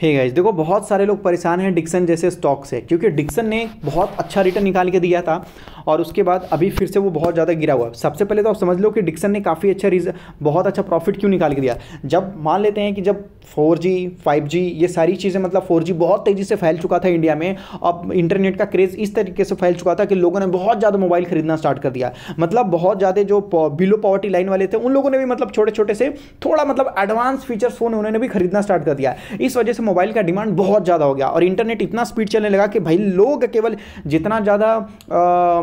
हे hey guys देखो बहुत सारे लोग परेशान हैं डिक्सन जैसे स्टॉक से क्योंकि डिक्सन ने बहुत अच्छा रिटर्न निकाल के दिया था और उसके बाद अभी फिर से वो बहुत ज़्यादा गिरा हुआ है सबसे पहले तो आप समझ लो कि डिक्सन ने काफ़ी अच्छा रीज बहुत अच्छा प्रॉफिट क्यों निकाल के दिया जब मान लेते हैं कि जब 4G 5G ये सारी चीज़ें मतलब 4G बहुत तेज़ी से फैल चुका था इंडिया में अब इंटरनेट का क्रेज़ इस तरीके से फैल चुका था कि लोगों ने बहुत ज़्यादा मोबाइल खरीदना स्टार्ट कर दिया मतलब बहुत ज़्यादा जो बिलो पॉवर्टी लाइन वाले थे उन लोगों ने भी मतलब छोटे छोटे से थोड़ा मतलब एडवांस फीचर्स फ़ोन उन्होंने भी खरीदना स्टार्ट कर दिया इस वजह से मोबाइल का डिमांड बहुत ज़्यादा हो गया और इंटरनेट इतना स्पीड चलने लगा कि भाई लोग केवल जितना ज़्यादा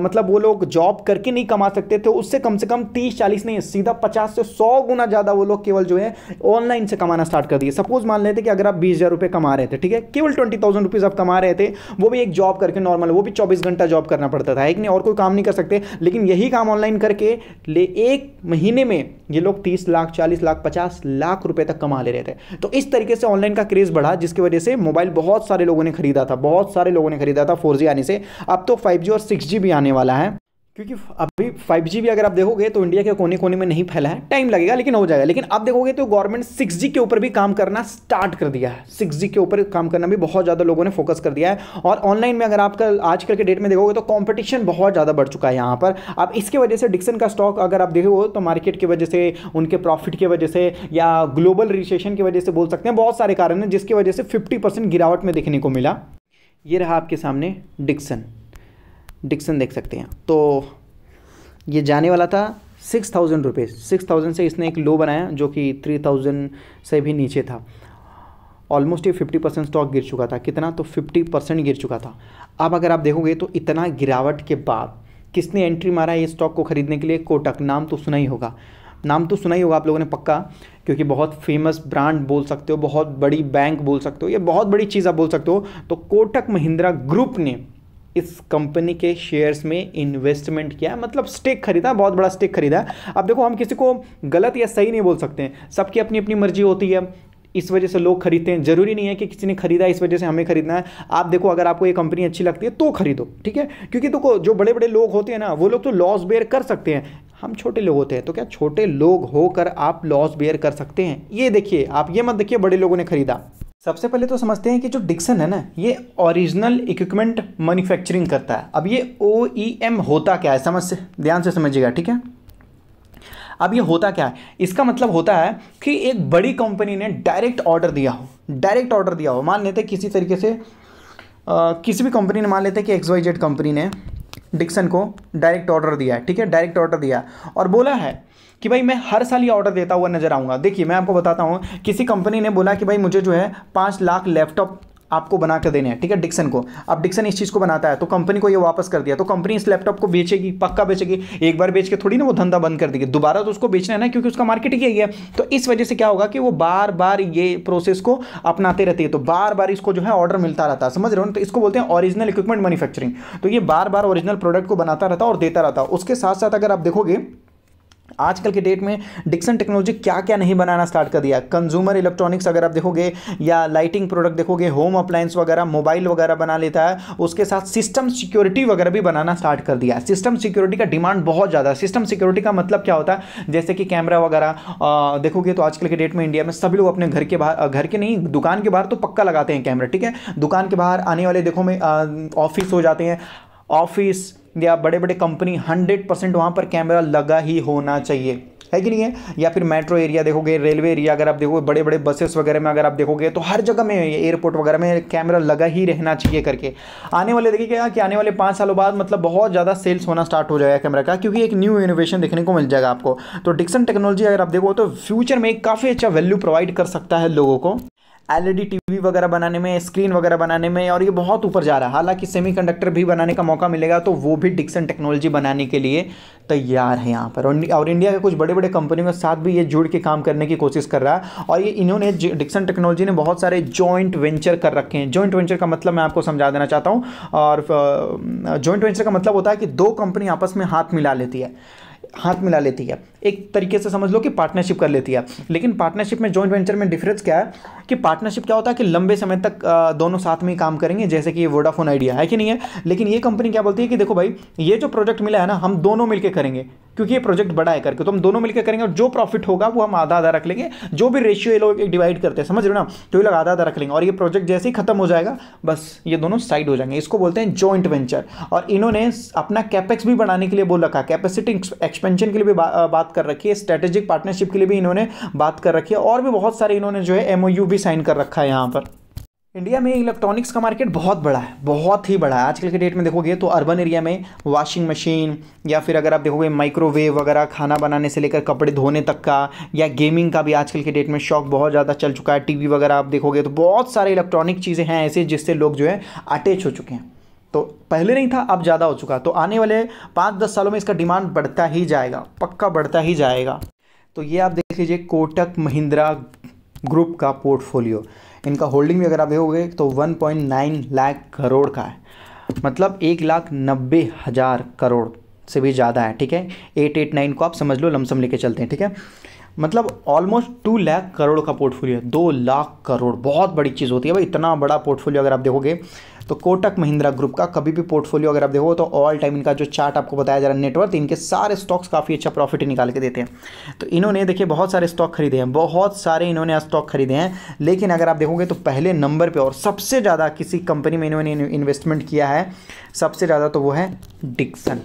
मतलब वो लोग जॉब करके नहीं कमा सकते थे उससे कम से कम तीस चालीस नहीं सीधा पचास से सौ गुना ज़्यादा वो लोग केवल जो है ऑनलाइन से कमाना स्टार्ट कर दिए सपोज मान लेते कि अगर आप बीस हज़ार कमा रहे थे ठीक है केवल ट्वेंटी थाउजेंड रुपीज़ आप कमा रहे थे वो भी एक जॉब करके नॉर्मल वो भी चौबीस घंटा जॉब करना पड़ता था एक नहीं और कोई काम नहीं कर सकते लेकिन यही काम ऑनलाइन करके ले एक महीने में ये लोग तीस लाख चालीस लाख पचास लाख रुपए तक कमा ले रहे थे तो इस तरीके से ऑनलाइन का क्रेज़ बढ़ा था जिसकी वजह से मोबाइल बहुत सारे लोगों ने खरीदा था बहुत सारे लोगों ने खरीदा था फोर आने से अब तो फाइव और सिक्स भी आने वाला है क्योंकि अभी फाइव जी भी अगर आप देखोगे तो इंडिया के कोने कोने में नहीं फैला है टाइम लगेगा लेकिन हो जाएगा लेकिन आप देखोगे तो गवर्नमेंट सिक्स जी के ऊपर भी काम करना स्टार्ट कर दिया है सिक्स जी के ऊपर काम करना भी बहुत ज़्यादा लोगों ने फोकस कर दिया है और ऑनलाइन में अगर आपका आजकल के डेट में देखोगे तो कॉम्पिटिशन बहुत ज़्यादा बढ़ चुका है यहाँ पर आप इसके वजह से डिक्सन का स्टॉक अगर आप देखोगे तो मार्केट की वजह से उनके प्रॉफिट की वजह से या ग्लोबल रिसेशन की वजह से बोल सकते हैं बहुत सारे कारण हैं जिसकी वजह से फिफ्टी गिरावट में देखने को मिला ये रहा आपके सामने डिक्सन डिक्सन देख सकते हैं तो ये जाने वाला था six thousand rupees six thousand से इसने एक लो बनाया जो कि थ्री थाउजेंड से भी नीचे था ऑलमोस्ट ये फिफ्टी परसेंट स्टॉक गिर चुका था कितना तो फिफ्टी परसेंट गिर चुका था अब अगर आप देखोगे तो इतना गिरावट के बाद किसने एंट्री मारा है ये स्टॉक को खरीदने के लिए कोटक नाम तो सुना ही होगा नाम तो सुना ही होगा आप लोगों ने पक्का क्योंकि बहुत फेमस ब्रांड बोल सकते हो बहुत बड़ी बैंक बोल सकते हो या बहुत बड़ी चीज़ आप बोल सकते हो तो कोटक महिंद्रा ग्रुप ने इस कंपनी के शेयर्स में इन्वेस्टमेंट किया मतलब स्टेक खरीदा बहुत बड़ा स्टेक खरीदा अब देखो हम किसी को गलत या सही नहीं बोल सकते हैं सबकी अपनी अपनी मर्जी होती है इस वजह से लोग खरीदते हैं जरूरी नहीं है कि किसी ने खरीदा इस वजह से हमें खरीदना है आप देखो अगर आपको ये कंपनी अच्छी लगती है तो खरीदो ठीक है क्योंकि देखो जो बड़े बड़े लोग होते हैं ना वो लोग तो लॉस बेयर कर सकते हैं हम छोटे लोग होते हैं तो क्या छोटे लोग होकर आप लॉस बेयर कर सकते हैं ये देखिए आप ये मत देखिए बड़े लोगों ने खरीदा सबसे पहले तो समझते हैं कि जो डिक्सन है ना ये ओरिजिनल इक्विपमेंट मैन्युफैक्चरिंग करता है अब ये ओ ई एम होता क्या है समझ से ध्यान से समझिएगा ठीक है अब ये होता क्या है इसका मतलब होता है कि एक बड़ी कंपनी ने डायरेक्ट ऑर्डर दिया हो डायरेक्ट ऑर्डर दिया हो मान लेते किसी तरीके से आ, किसी भी कंपनी ने मान लेते कि एक्स वाई जेड कंपनी ने डिक्सन को डायरेक्ट ऑर्डर दिया है ठीक है डायरेक्ट ऑर्डर दिया और बोला है कि भाई मैं हर साल ये ऑर्डर देता हुआ नजर आऊँगा देखिए मैं आपको बताता हूँ किसी कंपनी ने बोला कि भाई मुझे जो है पाँच लाख लैपटॉप आपको बना कर देने हैं ठीक है डिक्सन को अब डिक्सन इस चीज़ को बनाता है तो कंपनी को ये वापस कर दिया तो कंपनी इस लैपटॉप को बेचेगी पक्का बेचेगी एक बार बेच के थोड़ी ना वो धंधा बंद कर देगी दोबारा तो उसको बेचना है ना क्योंकि उसका मार्केट ही है तो इस वजह से क्या होगा कि वो बार बार ये प्रोसेस को अपनाते रहती है तो बार बार इसको जो है ऑर्डर मिलता रहता है समझ रहे हो ना तो इसको बोलते हैं ऑरिजिनल इक्विपमेंट मैन्युफैक्चरिंग तो ये बार बार ओरिजिनल प्रोडक्ट को बनाता रहता और देता रहता उसके साथ साथ अगर आप देखोगे आजकल के डेट में डिक्सन टेक्नोलॉजी क्या क्या नहीं बनाना स्टार्ट कर दिया कंज्यूमर इलेक्ट्रॉनिक्स अगर आप देखोगे या लाइटिंग प्रोडक्ट देखोगे होम अप्लायंस वगैरह मोबाइल वगैरह बना लेता है उसके साथ सिस्टम सिक्योरिटी वगैरह भी बनाना स्टार्ट कर दिया सिस्टम सिक्योरिटी का डिमांड बहुत ज़्यादा सिस्टम सिक्योरिटी का मतलब क्या होता है जैसे कि कैमरा वगैरह देखोगे तो आजकल के डेट में इंडिया में सभी लोग अपने घर के बाहर घर के नहीं दुकान के बाहर तो पक्का लगाते हैं कैमरा ठीक है दुकान के बाहर आने वाले देखो में ऑफिस हो जाते हैं ऑफिस या बड़े बड़े कंपनी हंड्रेड परसेंट वहाँ पर कैमरा लगा ही होना चाहिए है कि नहीं है या फिर मेट्रो एरिया देखोगे रेलवे एरिया अगर आप देखोगे बड़े बड़े बसेस वगैरह में अगर आप देखोगे तो हर जगह में एयरपोर्ट वगैरह में कैमरा लगा ही रहना चाहिए करके आने वाले देखिए क्या कि आने वाले पाँच सालों बाद मतलब बहुत ज़्यादा सेल्स होना स्टार्ट हो जाएगा कैमरा का क्योंकि एक न्यू इनोवेशन देखने को मिल जाएगा आपको तो डिक्सन टेक्नोलॉजी अगर आप देखो तो फ्यूचर में काफ़ी अच्छा वैल्यू प्रोवाइड कर सकता है लोगों को एलईडी टीवी e वगैरह बनाने में स्क्रीन वगैरह बनाने में और ये बहुत ऊपर जा रहा है हालांकि सेमीकंडक्टर भी बनाने का मौका मिलेगा तो वो भी डिक्सन टेक्नोलॉजी बनाने के लिए तैयार है यहाँ पर और इंडिया के कुछ बड़े बड़े कंपनियों के साथ भी ये जुड़ के काम करने की कोशिश कर रहा है और ये इन्होंने डिक्सन टेक्नोलॉजी ने बहुत सारे जॉइंट वेंचर कर रखे हैं जॉइंट वेंचर का मतलब मैं आपको समझा देना चाहता हूँ और जॉइंट वेंचर का मतलब होता है कि दो कंपनी आपस में हाथ मिला लेती है हाथ मिला लेती है एक तरीके से समझ लो कि पार्टनरशिप कर लेती है लेकिन पार्टनरशिप में जॉइंट वेंचर में डिफरेंस क्या है कि पार्टनरशिप क्या होता है कि लंबे समय तक दोनों साथ में ही काम करेंगे जैसे कि वोडाफोन आइडिया है कि नहीं है लेकिन ये कंपनी क्या बोलती है कि देखो भाई ये जो प्रोजेक्ट मिला है ना हम दोनों मिलकर करेंगे क्योंकि ये प्रोजेक्ट बड़ा है करके तो हम दोनों मिलकर करेंगे और जो प्रॉफिट होगा वो हम आधा आधा रख लेंगे जो भी रेशियो ये लोग डिवाइड करते हैं समझ रहे हो ना तो ये लोग आधा आधा रख लेंगे और ये प्रोजेक्ट जैसे ही खत्म हो जाएगा बस ये दोनों साइड हो जाएंगे इसको बोलते हैं जॉइंट वेंचर और इन्होंने अपना कैपेक्स भी बढ़ाने के लिए बोल रखा कैपेसिटी एक्सपेंशन के लिए भी बात कर रखी है स्ट्रेटेजिक पार्टनरशिप के लिए भी इन्होंने बात कर रखी है और भी बहुत सारे इन्होंने जो है एमओ भी साइन कर रखा है यहाँ पर इंडिया में इलेक्ट्रॉनिक्स का मार्केट बहुत बड़ा है बहुत ही बड़ा है आजकल के डेट में देखोगे तो अर्बन एरिया में वॉशिंग मशीन या फिर अगर आप देखोगे माइक्रोवेव वगैरह खाना बनाने से लेकर कपड़े धोने तक का या गेमिंग का भी आजकल के डेट में शौक बहुत ज़्यादा चल चुका है टीवी वगैरह आप देखोगे तो बहुत सारे इलेक्ट्रॉनिक चीज़ें हैं ऐसे जिससे लोग जो है अटैच हो चुके हैं तो पहले नहीं था अब ज़्यादा हो चुका तो आने वाले पाँच दस सालों में इसका डिमांड बढ़ता ही जाएगा पक्का बढ़ता ही जाएगा तो ये आप देख लीजिए कोटक महिंद्रा ग्रुप का पोर्टफोलियो इनका होल्डिंग भी अगर आप देखोगे तो 1.9 लाख करोड़ का है मतलब एक लाख नब्बे हज़ार करोड़ से भी ज़्यादा है ठीक है एट एट नाइन को आप समझ लो लमसम लेके चलते हैं ठीक है मतलब ऑलमोस्ट टू लाख करोड़ का पोर्टफोलियो है दो लाख करोड़ बहुत बड़ी चीज़ होती है भाई इतना बड़ा पोर्टफोलियो अगर आप देखोगे तो कोटक महिंद्रा ग्रुप का कभी भी पोर्टफोलियो अगर आप देखो तो ऑल टाइम इनका जो चार्ट आपको बताया जा रहा है नेटवर्थ इनके सारे स्टॉक्स काफ़ी अच्छा प्रॉफिट निकाल के देते हैं तो इन्होंने देखिए बहुत सारे स्टॉक खरीदे हैं बहुत सारे इन्होंने स्टॉक खरीदे हैं लेकिन अगर आप देखोगे तो पहले नंबर पर और सबसे ज़्यादा किसी कंपनी में इन्होंने इन्वेस्टमेंट किया है सबसे ज़्यादा तो वो है डिक्सन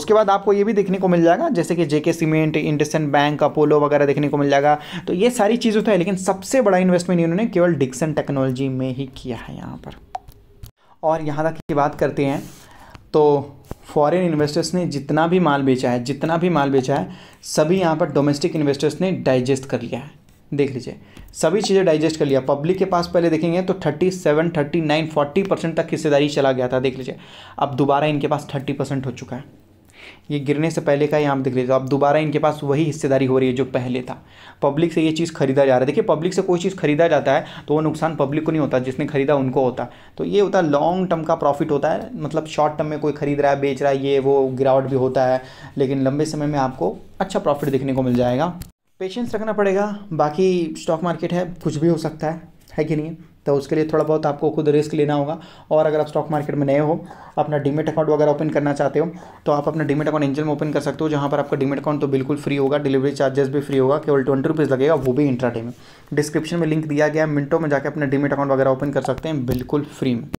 उसके बाद आपको ये भी देखने को मिल जाएगा जैसे कि JK cement IndusInd bank Apollo वगैरह देखने को मिल जाएगा तो ये सारी चीज़ें तो है लेकिन सबसे बड़ा इन्वेस्टमेंट इन्होंने केवल डिक्सन टेक्नोलॉजी में ही किया है यहाँ पर और यहाँ तक की बात करते हैं तो फॉरेन इन्वेस्टर्स ने जितना भी माल बेचा है जितना भी माल बेचा है सभी यहाँ पर डोमेस्टिक इन्वेस्टर्स ने डाइजेस्ट कर लिया है देख लीजिए सभी चीज़ें डाइजेस्ट कर लिया पब्लिक के पास पहले देखेंगे तो 37, 39, 40 परसेंट तक हिस्सेदारी चला गया था देख लीजिए अब दोबारा इनके पास 30 परसेंट हो चुका है ये गिरने से पहले का ही दिख देख लीजिए अब तो दोबारा इनके पास वही हिस्सेदारी हो रही है जो पहले था पब्लिक से ये चीज़ खरीदा जा रहा है देखिए पब्लिक से कोई चीज़ खरीदा जाता है तो वो नुकसान पब्लिक को नहीं होता जिसने खरीदा उनको होता तो ये होता है लॉन्ग टर्म का प्रॉफिट होता है मतलब शॉर्ट टर्म में कोई खरीद रहा है बेच रहा है ये वो गिरावट भी होता है लेकिन लंबे समय में आपको अच्छा प्रॉफिट देखने को मिल जाएगा पेशेंस रखना पड़ेगा बाकी स्टॉक मार्केट है कुछ भी हो सकता है है कि नहीं तो उसके लिए थोड़ा बहुत आपको खुद रिस्क लेना होगा और अगर आप स्टॉक मार्केट में नए हो अपना डीमेट अकाउंट वगैरह ओपन करना चाहते हो तो आप अपना डीमेट अकाउंट एंजल में ओपन कर सकते हो जहाँ पर आपका डीमेट अकाउंट तो बिल्कुल फ्री होगा डिलीवरी चार्जेस भी फ्री होगा केवल ट्वेंटी रुपीज़ लगेगा वो भी इंट्राडे में डिस्क्रिप्शन में लिंक दिया गया मिनटों में जाकर अपना डीमेट अकाउंट वगैरह ओपन कर सकते हैं बिल्कुल फ्री में